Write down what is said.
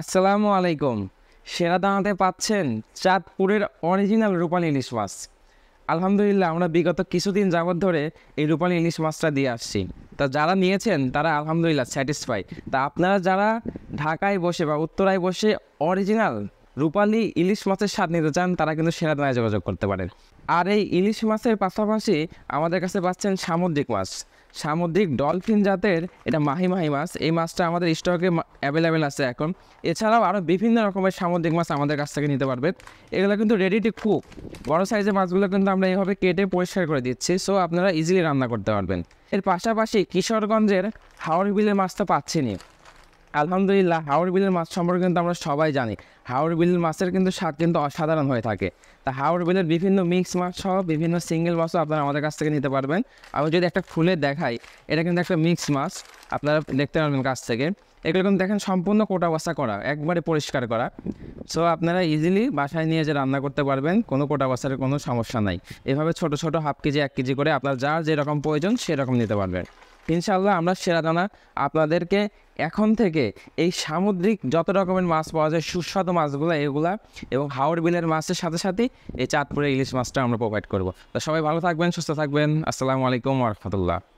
আসসালামু আলাইকুম সেরা দাঁড়াতে পাচ্ছেন চাঁদপুরের অরিজিনাল রূপালী ইলিশ মাছ আলহামদুলিল্লাহ আমরা বিগত কিছুদিন যাবৎ ধরে এই রূপালী ইলিশ মাছটা দিয়ে আসছি তা যারা নিয়েছেন তারা আলহামদুলিল্লাহ স্যাটিসফাই তা আপনারা যারা ঢাকায় বসে বা উত্তরায় বসে অরিজিনাল রূপালি ইলিশ মাছের স্বাদ নিতে চান তারা কিন্তু দানায় যোগাযোগ করতে পারেন আর এই ইলিশ মাছের পাশাপাশি আমাদের কাছে পাচ্ছেন সামুদ্রিক মাছ সামুদ্রিক ডলফিন জাতের এটা মাহি মাহি মাছ এই মাছটা আমাদের স্টকে অ্যাভেলেবেল আছে এখন এছাড়াও আরও বিভিন্ন রকমের সামুদ্রিক মাছ আমাদের কাছ থেকে নিতে পারবে এগুলো কিন্তু রেডি টু কুক বড় সাইজের মাছগুলো কিন্তু আমরা এইভাবে কেটে পরিষ্কার করে দিচ্ছি সো আপনারা ইজিলি রান্না করতে পারবেন এর পাশাপাশি কিশোরগঞ্জের হাওড় বিলের মাছ তো পাচ্ছেনই আলহামদুলিল্লাহ হাওড় বিলের মাছ সম্পর্কে কিন্তু আমরা সবাই জানি হাওড় বিলের মাছের কিন্তু স্বাদ কিন্তু অসাধারণ হয়ে থাকে তা হাওড় বিলের বিভিন্ন মিক্স মাছ সহ বিভিন্ন সিঙ্গেল মাছও আপনারা আমাদের কাছ থেকে নিতে পারবেন আমি যদি একটা ফুলে দেখাই এটা কিন্তু একটা মিক্স মাছ আপনারা দেখতে পারবেন কাছ থেকে এগুলো কিন্তু দেখেন সম্পূর্ণ কোটা বাসা করা একবারে পরিষ্কার করা সো আপনারা ইজিলি বাসায় নিয়ে যে রান্না করতে পারবেন কোনো কোটা বাসার কোনো সমস্যা নাই এভাবে ছোট ছোট হাফ কেজি এক কেজি করে আপনার যার যেরকম প্রয়োজন সেরকম নিতে পারবেন ইনশাল্লাহ আমরা সেরা দানা আপনাদেরকে এখন থেকে এই সামুদ্রিক যত রকমের মাছ পাওয়া যায় সুস্বাদু মাছগুলো এগুলা এবং হাওড় বিলের মাছের সাথে সাথে এই চাঁদপুরের ইলিশ মাছটা আমরা প্রোভাইড করব তো সবাই ভালো থাকবেন সুস্থ থাকবেন আসসালামু আলাইকুম ওরহমতুল্লাহ